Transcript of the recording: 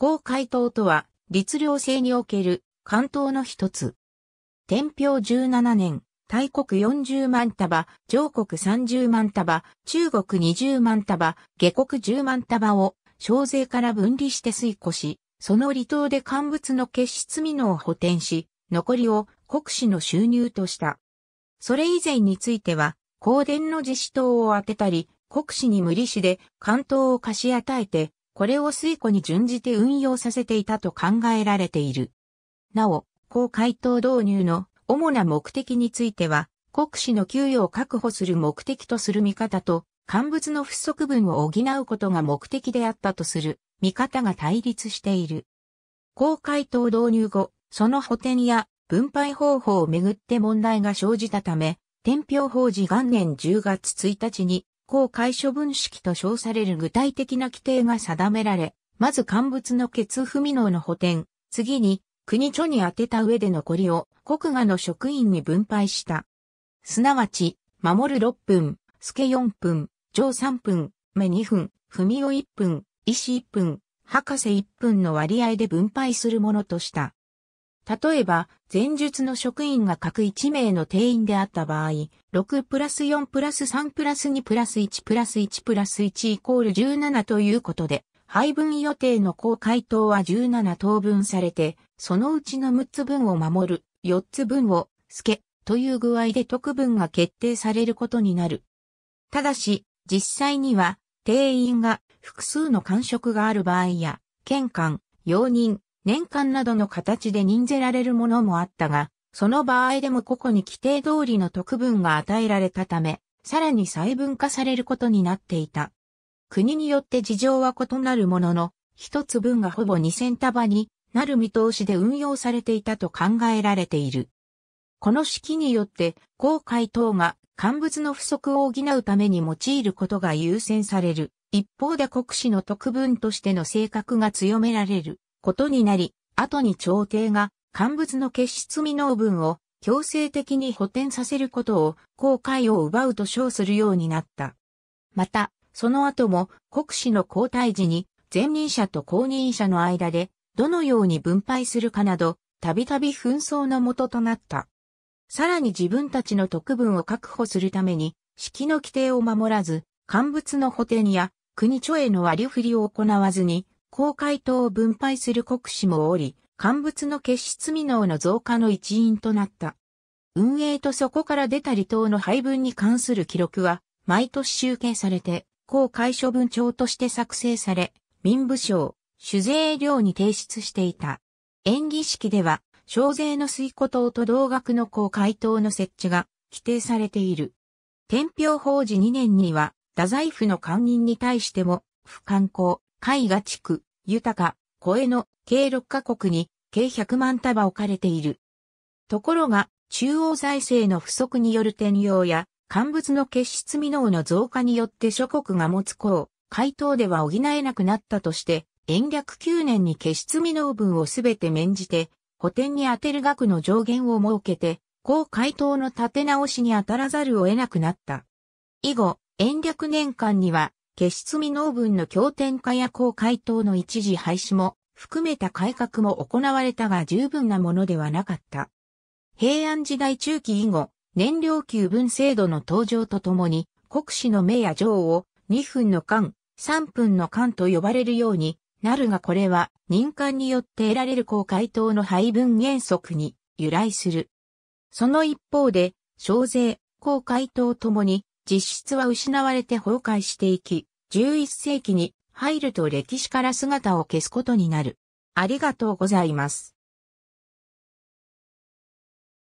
高回答とは、律令制における関東の一つ。天平17年、大国40万束、上国30万束、中国20万束、下国10万束を小税から分離して推古し、その離島で乾物の結失未濃を補填し、残りを国史の収入とした。それ以前については、公殿の自主党を当てたり、国史に無利子で関東を貸し与えて、これを水庫に準じて運用させていたと考えられている。なお、高回答導入の主な目的については、国士の給与を確保する目的とする見方と、乾物の不足分を補うことが目的であったとする見方が対立している。高回答導入後、その補填や分配方法をめぐって問題が生じたため、天平法事元年10月1日に公開処分式と称される具体的な規定が定められ、まず乾物の血不未納の補填、次に国著に当てた上で残りを国画の職員に分配した。すなわち、守る6分、助4分、上3分、目2分、踏みを1分、医師1分、博士1分の割合で分配するものとした。例えば、前述の職員が各1名の定員であった場合、6プラス4プラス3プラス2プラス1プラス1プラス1イコール17ということで、配分予定の高回答は17等分されて、そのうちの6つ分を守る、4つ分を、付け、という具合で特分が決定されることになる。ただし、実際には、定員が複数の官職がある場合や、県間、容認、年間などの形で任ぜられるものもあったが、その場合でも個々に規定通りの特分が与えられたため、さらに細分化されることになっていた。国によって事情は異なるものの、一つ分がほぼ2000束になる見通しで運用されていたと考えられている。この式によって、公海等が乾物の不足を補うために用いることが優先される。一方で国史の特分としての性格が強められる。ことになり、後に朝廷が乾物の結出未納分を強制的に補填させることを後悔を奪うと称するようになった。また、その後も国司の交代時に前任者と後任者の間でどのように分配するかなど、たびたび紛争の元となった。さらに自分たちの特分を確保するために、式の規定を守らず、乾物の補填や国著への割り振りを行わずに、公会党を分配する国史もおり、乾物の結質未能の増加の一因となった。運営とそこから出た離島の配分に関する記録は、毎年集計されて、公開処分帳として作成され、民部省、酒税料に提出していた。演技式では、小税の水庫等と同額の公開等の設置が規定されている。天平法事2年には、太宰府の官人に対しても、不刊行、絵画地区、豊か、小江の計6カ国に計100万束置かれている。ところが、中央財政の不足による転用や、乾物の結失。未納の増加によって諸国が持つ項、回答では補えなくなったとして、延暦9年に結失未納分をすべて免じて、補填に充てる額の上限を設けて、高回答の立て直しに当たらざるを得なくなった。以後、延暦年間には、消し未納分の経典化や公会等の一時廃止も含めた改革も行われたが十分なものではなかった。平安時代中期以後、燃料給分制度の登場とともに、国士の名や上を2分の間、3分の間と呼ばれるようになるがこれは民間によって得られる公会等の配分原則に由来する。その一方で、小税、公会等ともに実質は失われて崩壊していき、11世紀に入ると歴史から姿を消すことになる。ありがとうございます。